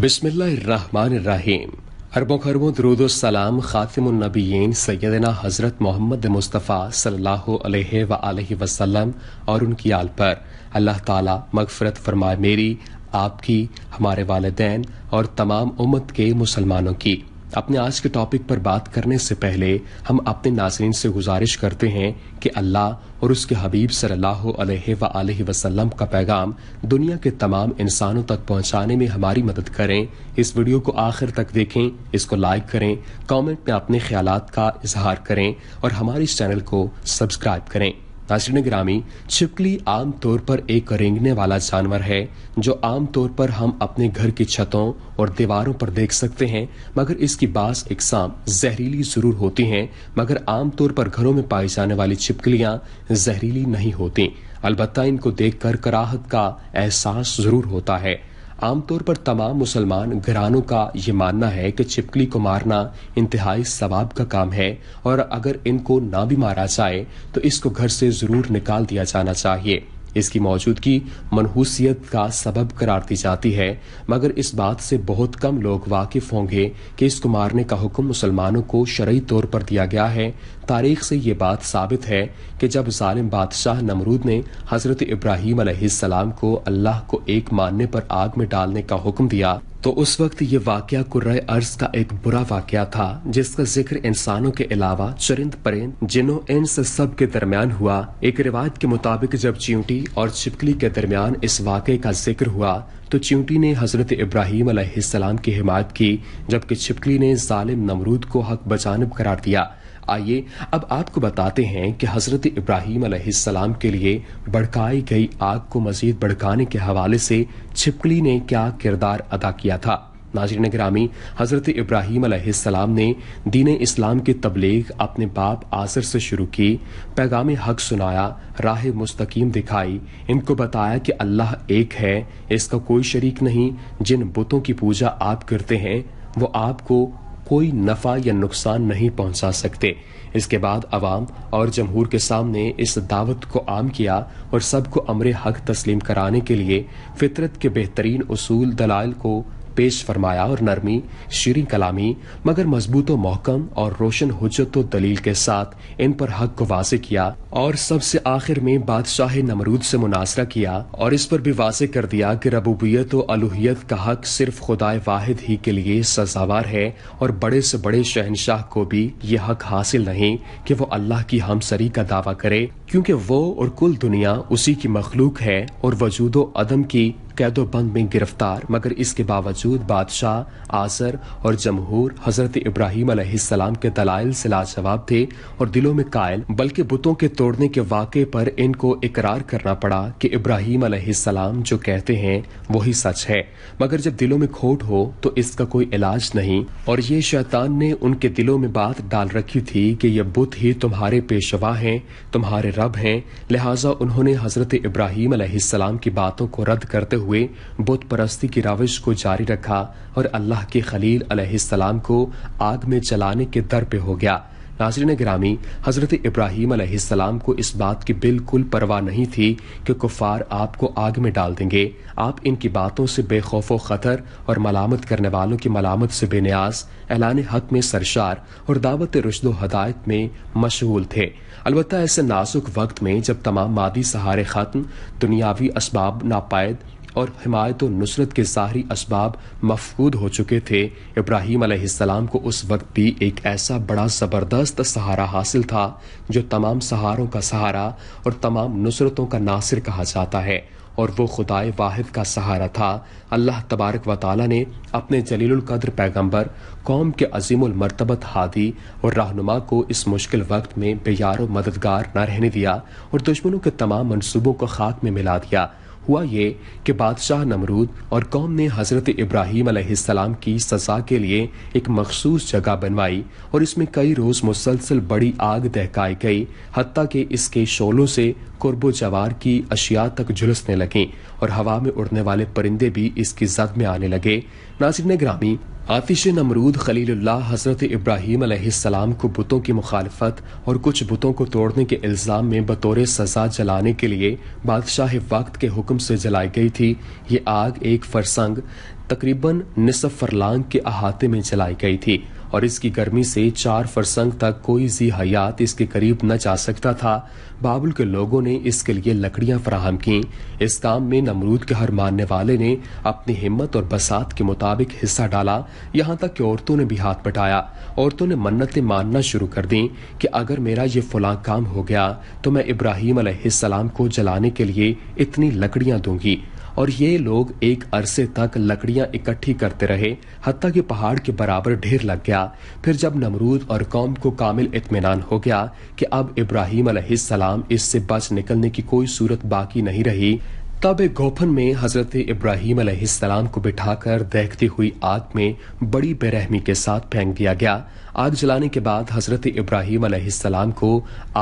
बिस्मिल्लाहिर्रहमानिर्रहीम अरबों खरबों दरूदो सलाम खातिमनबीन सैदना हज़रत मोहम्मद मुस्तफ़ा सल्लल्लाहु अलैहि व वसल्लम और उनकी आल पर अल्लाह ताला मगफरत फरमाए मेरी आपकी हमारे वालदेन और तमाम उम्मत के मुसलमानों की अपने आज के टॉपिक पर बात करने से पहले हम अपने नाजरन से गुजारिश करते हैं कि अल्लाह और उसके हबीब सल्लल्लाहु अलैहि वसल्लम का पैगाम दुनिया के तमाम इंसानों तक पहुंचाने में हमारी मदद करें इस वीडियो को आखिर तक देखें इसको लाइक करें कमेंट में अपने ख्याल का इजहार करें और हमारे इस चैनल को सब्सक्राइब करें ग्रामी छिपकली आमतौर पर एक रेंगने वाला जानवर है जो आमतौर पर हम अपने घर की छतों और दीवारों पर देख सकते हैं मगर इसकी बास इकसाम जहरीली जरूर होती हैं मगर आमतौर पर घरों में पाई जाने वाली छिपकलियां जहरीली नहीं होती अलबत्ता इनको देखकर कराहत का एहसास जरूर होता है आमतौर पर तमाम मुसलमान घरानों का ये मानना है कि छिपकली को मारना इंतहाई सवाब का काम है और अगर इनको ना भी मारा जाए तो इसको घर से जरूर निकाल दिया जाना चाहिए इसकी मौजूदगी मनहूसियत का सबब करार दी जाती है मगर इस बात से बहुत कम लोग वाकिफ होंगे कि इसको मारने का हुक्म मुसलमानों को शरीय तौर पर दिया गया है तारीख से ये बात साबित है कि जब जालिम बादशाह नमरूद ने हजरत इब्राहिम सलाम को अल्लाह को एक मानने पर आग में डालने का हुक्म दिया तो उस वक्त ये वाक़ कुर्र अर्ज का एक बुरा वाक़ था जिसका जिक्र इंसानों के अलावा चरिंद परिंद जिनों इंस सब के दरमियान हुआ एक रिवायत के मुताबिक जब चिंटी और छिपकली के दरमियान इस वाक़ का जिक्र हुआ तो चिंटी ने हजरत इब्राहिम की हिमायत की जबकि छिपकली ने जालिम नमरूद को हक बजानब करार दिया आइए अब आपको बताते हैं कि हजरत इब्राहिम अलैहिस्सलाम के लिए भड़काई गई आग को मजीद भड़काने के हवाले से छिपकली ने क्या किरदार अदा किया था नाजरन ग्रामी हज़रत इब्राहिम अलैहिस्सलाम ने दीन इस्लाम की तबलीग अपने बाप आसर से शुरू की पैगाम हक सुनाया राह मुस्तकीम दिखाई इनको बताया कि अल्लाह एक है इसका कोई शरीक नहीं जिन बुतों की पूजा आप करते हैं वो आपको कोई नफा या नुकसान नहीं पहुंचा सकते इसके बाद अवाम और जमहूर के सामने इस दावत को आम किया और सबको अमरे हक तस्लीम कराने के लिए फितरत के बेहतरीन असूल दलाल को पेश फरमाया और नरमी शीरी कलामी मगर मजबूत मोहकम और रोशन हजत दलील के साथ इन पर हक को वाज किया और सबसे आखिर में बादशाह नमरूद से मुनासरा किया और इस पर भी वाजे कर दिया कि रबूबियत और अलूहियत का हक सिर्फ खुदाए वाहिद ही के लिए सजावार है और बड़े से बड़े शहनशाह को भी यह हक हासिल नहीं कि वो अल्लाह की हमसरी का दावा करे क्योंकि वो और कुल दुनिया उसी की मखलूक है और वजूदो अदम की कैदोबंद में गिरफ्तार मगर इसके बावजूद बादशाह आसर और जमहूर हजरत इब्राहिम सलाम के दलाइल से लाजवाब थे और दिलों में कायल बल्कि बुतों के तोड़ने के वाक़े पर इनको इकरार करना पड़ा कि इब्राहिम सलाम जो कहते हैं वही सच है मगर जब दिलों में खोट हो तो इसका कोई इलाज नहीं और ये शैतान ने उनके दिलों में बात डाल रखी थी कि ये बुत ही तुम्हारे पेशवा हैं तुम्हारे रब हैं लिहाजा उन्होंने हजरत इब्राहिम की बातों को रद्द करते हुए हुए बुत परस्ती की राविश को जारी रखा और अल्लाह के खलील अलैहिस्सलाम को आग में जलाने के दर पे हो गया नाजरीन ग्रामी हज़रत इब्राहिम अलैहिस्सलाम को इस बात की बिल्कुल परवाह नहीं थी कि कुफार आपको आग में डाल देंगे आप इनकी बातों से बेखौफ ख़तर और मलामत करने वालों की मलामत से बेनियाज ऐलान हक में सरशार और दावत रशद हदायत में मशहूल थे अलबत्ता ऐसे नाजुक वक्त में जब तमाम मादी सहारे ख़त्म दुनियावी इसबाब नापायद और हिमायत नुसरत के सारी इसबाब मफकूद हो चुके थे इब्राहिम अलैहिस्सलाम को उस वक्त भी एक ऐसा बड़ा ज़बरदस्त सहारा हासिल था जो तमाम सहारों का सहारा और तमाम नुसरतों का नासिर कहा जाता है और वो खुदाए वाहिद का सहारा था अल्लाह तबारक व ताली ने अपने जलीलकद्र पैगम्बर कौम के अजीमरतबत हादी और रहनुमा को इस मुश्किल वक्त में बेयारो मददगार न रहने दिया और दुश्मनों के तमाम मनसूबों को खाक में मिला दिया हुआ ये कि बादशाह नमरूद और कौम ने हज़रत इब्राहिम सलाम की सजा के लिए एक मखसूस जगह बनवाई और इसमें कई रोज़ मुसलसल बड़ी आग दहकाई गई हती कि इसके शोलों से कुर्ब जवार की अशिया तक झुलसने लगें और हवा में उड़ने वाले परिंदे भी इसकी जद में आने लगे नाजिर ने ग्रामी आतिश नमरूद खलील्ला हज़रत इब्राहिम सलाम को बुतों की मुखालफत और कुछ बुतों को तोड़ने के इल्ज़ाम में बतौर सज़ा जलाने के लिए बादशाह वक्त के हुक्म से जलाई गई थी ये आग एक फरसंग तकरीबन निसफ फरलांग के अहाते में जलाई गई थी और इसकी गर्मी से चार फरसंग तक कोई जी हयात इसके करीब न जा सकता था बाबुल के लोगों ने इसके लिए लकड़ियां फराहम की इस काम में नमरूद के हर मानने वाले ने अपनी हिम्मत और बसात के मुताबिक हिस्सा डाला यहाँ तक कि औरतों ने भी हाथ बटाया औरतों ने मन्नतें मानना शुरू कर दी कि अगर मेरा ये फलां काम हो गया तो मैं इब्राहिम को जलाने के लिए इतनी लकड़ियां दूंगी और ये लोग एक अरसे तक लकड़ियां इकट्ठी करते रहे हती कि पहाड़ के बराबर ढेर लग गया फिर जब नमरूद और कौम को कामिल इतमान हो गया कि अब इब्राहिम सलाम इससे बच निकलने की कोई सूरत बाकी नहीं रही तब एक गोफन में हजरत इब्राहिम अलैहिस्सलाम को बिठाकर देखती हुई आग में बड़ी बेरहमी के साथ फेंक दिया गया आग जलाने के बाद हजरत इब्राहिम अलैहिस्सलाम को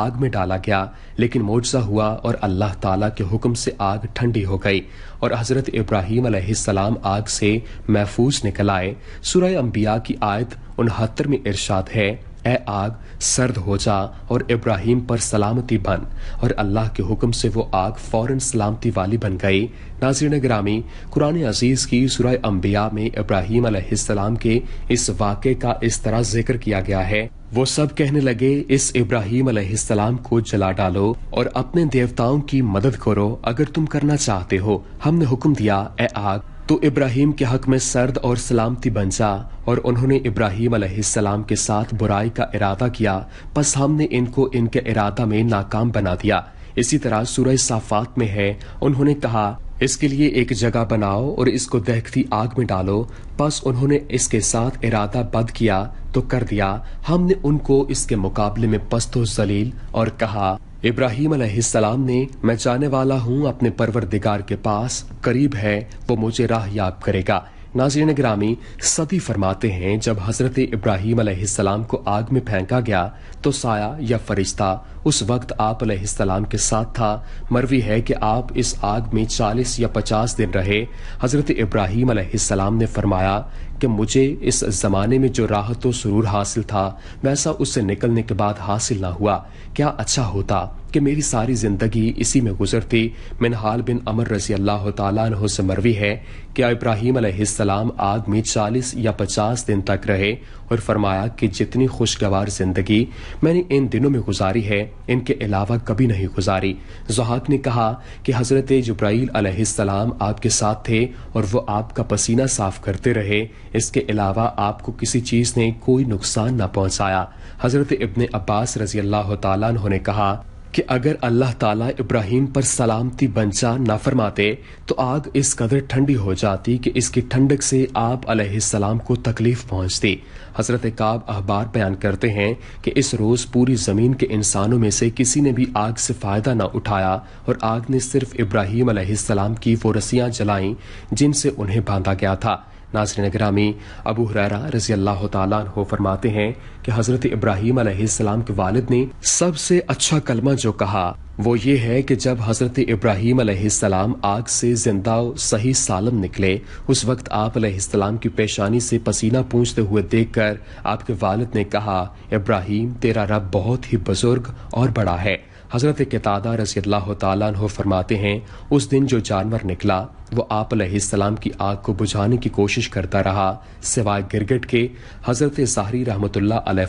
आग में डाला गया लेकिन मोजा हुआ और अल्लाह ताला के हुक्म से आग ठंडी हो गई और हजरत इब्राहिम अलैहिस्सलाम आग से महफूज निकल आए सुरह अम्बिया की आयत उनहत्तर में इर्शाद है ए आग सर्द हो जा और इब्राहिम पर सलामती बन और अल्लाह के हुक्म से वो आग फौरन सलामती वाली बन गई नाजिर ग्रामी कुरान अजीज की सुरह अम्बिया में इब्राहिम अलैहिस्सलाम के इस वाक़े का इस तरह जिक्र किया गया है वो सब कहने लगे इस इब्राहिम अलैहिस्सलाम को जला डालो और अपने देवताओं की मदद करो अगर तुम करना चाहते हो हमने हुक्म दिया ए आग तो इब्राहिम के हक में सर्द और सलामती बन जा और उन्होंने इब्राहिम अलैहिस्सलाम के साथ बुराई का इरादा किया बस हमने इनको इनके इरादा में नाकाम बना दिया इसी तरह सूरह साफात में है उन्होंने कहा इसके लिए एक जगह बनाओ और इसको दहकती आग में डालो बस उन्होंने इसके साथ इरादा बद किया तो कर दिया हमने उनको इसके मुकाबले में पस्तो जलील और कहा इब्राहिम अलैहिस्सलाम ने मैं जाने वाला हूँ अपने परवरदिगार के पास करीब है वो मुझे राह याब करेगा नाजीन ग्रामी सदी फरमाते हैं जब हजरत इब्राहिम अलैहिस्सलाम को आग में फेंका गया तो साया या फरिश्ता उस वक्त आप सलाम के साथ था मरवी है कि आप इस आग में 40 या 50 दिन रहे हज़रत इब्राहिम सलाम ने फरमाया कि मुझे इस ज़माने में जो राहत तो व सुरूर हासिल था वैसा उससे निकलने के बाद हासिल ना हुआ क्या अच्छा होता कि मेरी सारी ज़िंदगी इसी में गुजरती मिनहाल बिन अमर रजी अल्लाह तु मरवी है कि इब्राहिम सलाम आग में चालीस या पचास दिन तक रहे और फरमाया कि जितनी खुशगवार ज़िंदगी मैंने इन दिनों में गुजारी है इनके अलावा कभी नहीं गुजारी जहाक ने कहा कि हज़रत जब्राइल अलैहिस्सलाम आपके साथ थे और वो आपका पसीना साफ करते रहे इसके अलावा आपको किसी चीज़ ने कोई नुकसान न पहुंचाया हज़रत इबन अब्बास रजी अल्लाह तुमने ने कहा कि अगर अल्लाह ताला इब्राहिम पर सलामती बंचा ना फरमाते तो आग इस कदर ठंडी हो जाती कि इसकी ठंडक से आप सलाम को तकलीफ पहुंचती हजरत काब अखबार बयान करते हैं कि इस रोज़ पूरी ज़मीन के इंसानों में से किसी ने भी आग से फ़ायदा ना उठाया और आग ने सिर्फ इब्राहिम सलाम की वो रस्सियाँ जलाईं जिनसे उन्हें बांधा गया था नाजरन ग्रामी अबू हरारा रजी अल्लाह तु फरमाते हैं कि हज़रत इब्राहिम आसमाम के वालिद ने सबसे अच्छा कलमा जो कहा वो ये है कि जब हज़रत इब्राहिम आसमाम आग से जिंदा सही सालम निकले उस वक्त आप आसमाम की पेशानी से पसीना पूछते हुए देखकर आपके वालिद ने कहा इब्राहिम तेरा रब बहुत ही बुजुर्ग और बड़ा है हज़रत तादा रसी अल्लाह तु फरमाते हैं उस दिन जो जानवर निकला वो आप सलाम की आग को बुझाने की कोशिश करता रहा सिवाय गिरगट के हज़रत साहरी रहमत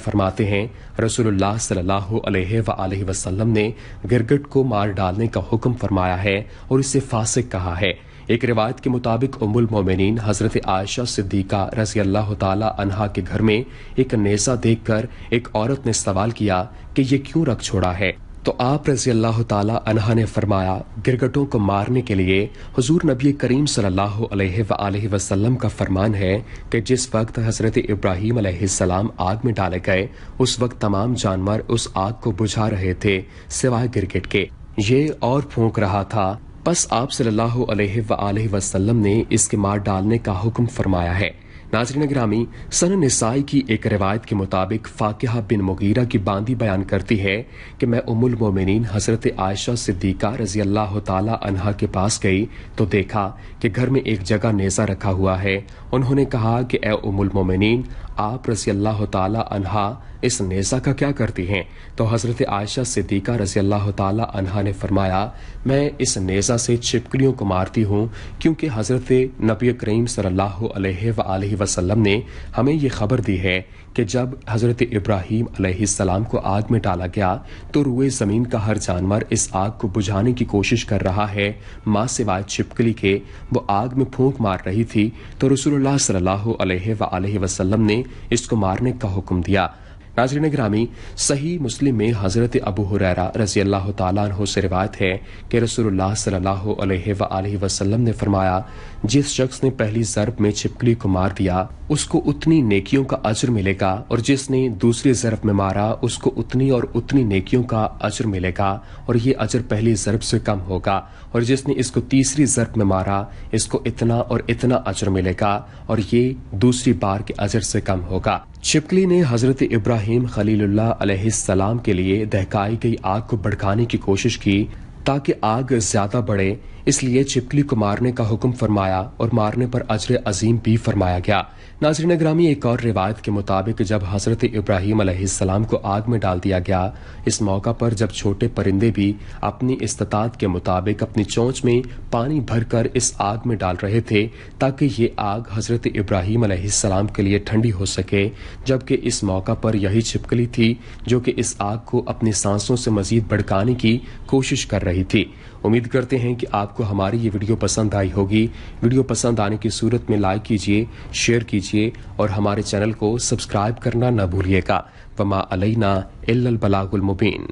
फरमाते हैं रसोल्ला सल्लल्लाहु ने गिरगट को मार डालने का हुक्म फरमाया है और इसे फासिक कहा है एक रिवायत के मुताबिक उमुल मोमिन हजरत आयशा सिद्दीका रजी अल्लाह तहा के घर में एक नेसा देखकर एक औरत ने सवाल किया कि ये क्यों रख छोड़ा है तो आप रजी अल्लाह तह ने फरमाया गिरगटों को मारने के लिए हजूर नबी करीम सल्लल्लाहु का फरमान है कि जिस वक्त हज़रत इब्राहिम सलाम आग में डाले गए उस वक्त तमाम जानवर उस आग को बुझा रहे थे सिवाय गिरगट के ये और फूक रहा था बस आप सल्लाम ने इसके मार डालने का हुक्म फरमाया है नाजरीन ग्रामी सन नसाई की एक रिवायत के मुताबिक फातिहा बिन मुगीरा की बांदी बयान करती है कि मैं उमुल मोमिन हजरत आयशा सिद्दीका रजी अल्लाह तहा के पास गई तो देखा कि घर में एक जगह नेजा रखा हुआ है उन्होंने कहा कि ए उमुल मोमिन आप रसी अल्लाह तहा इस नेज़ा का क्या करती हैं तो हज़रत आयशा सिद्दीका रसी अल्लाह तहा ने फरमाया मैं इस नेज़ा से छिपकलियों को मारती हूँ क्योंकि हज़रत नबी करीम सल्लाम ने हमें ये खबर दी है कि जब हज़रत इब्राहिम सलाम को आग में डाला गया तो रुए ज़मीन का हर जानवर इस आग को बुझाने की कोशिश कर रहा है माँ सिवाय छिपकली के वो आग में फूंक मार रही थी तो रसोल्ला सल्लल्लाहु ने इसको मारने का हुक्म दिया नाजरीन ग्रामी सही मुस्लिम में हज़रत अबू हुरैरा रजी अल्लाह तु से रिवायत है कि रसूलुल्लाह सल्लल्लाहु अलैहि वसल्लम ने फरमाया जिस शख्स ने पहली ज़रब में छिपकली को मार दिया उसको उतनी नेकियों का अजर मिलेगा और जिसने दूसरी ज़रब में मारा उसको उतनी और उतनी नेकियों का अजर मिलेगा और ये अजर पहली ज़रब से कम होगा और जिसने इसको तीसरी जर्ब में मारा इसको इतना और इतना अजर मिलेगा और ये दूसरी बार के अजर से कम होगा छिपकली ने हजरत इब्राहिम खलील सलाम के लिए दहकाई गई आग को भड़काने की कोशिश की ताकि आग ज्यादा बढ़े इसलिए छिपकली को मारने का हुक्म फरमाया और मारने पर अजर अजीम भी फरमाया गया नाजरीन ग्रामी एक और रिवायत के मुताबिक जब हजरत इब्राहिम सलाम को आग में डाल दिया गया इस मौका पर जब छोटे परिंदे भी अपनी इस्तात के मुताबिक अपनी चोंच में पानी भरकर इस आग में डाल रहे थे ताकि ये आग हजरत इब्राहिम सलाम के लिए ठंडी हो सके जबकि इस मौका पर यही छिपकली थी जो कि इस आग को अपनी सांसों से मजीद भड़काने की कोशिश कर रही रही थी उम्मीद करते हैं कि आपको हमारी ये वीडियो पसंद आई होगी वीडियो पसंद आने की सूरत में लाइक कीजिए शेयर कीजिए और हमारे चैनल को सब्सक्राइब करना न भूलिएगा वमा अलैना इल्लल बलागुल मुबीन